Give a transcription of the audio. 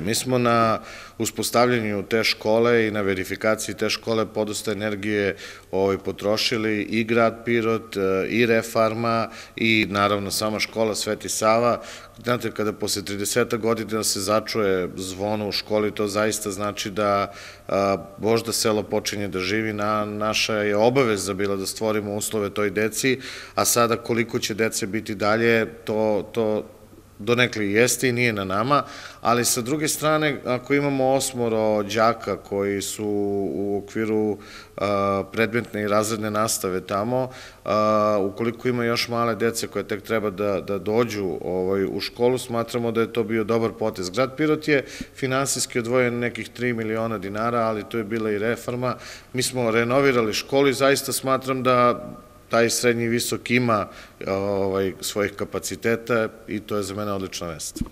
Mi smo na uspostavljanju te škole i na verifikaciji te škole podosta energije ovaj, potrošili i grad Pirot, eh, i Refarma, i naravno sama škola Sveti Sava. Znate, kada posle 30 godina se začuje zvono u školi, to zaista znači da a, eh, možda selo počinje da živi. Na, naša je obaveza bila da stvorimo uslove toj deci, a sada koliko će dece biti dalje, to, to donekli jeste i nije na nama, ali sa druge strane, ako imamo osmoro đaka koji su u okviru uh, predmetne i razredne nastave tamo, uh, ukoliko ima još male dece koje tek treba da, da dođu ovaj, u školu, smatramo da je to bio dobar potez. Grad Pirot je finansijski odvojen nekih 3 miliona dinara, ali to je bila i reforma. Mi smo renovirali školu i zaista smatram da taj srednji visok ima ovaj, svojih kapaciteta i to je za mene odlična vest.